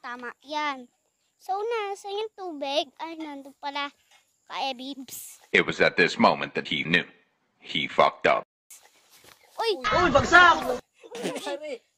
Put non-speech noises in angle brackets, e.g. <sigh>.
tama. Yan. So, nasa yung tubig? Ay, nandun pala. Kaebibs. It was at this moment that he knew. He fucked up. Uy! Uy, bagsak! <laughs>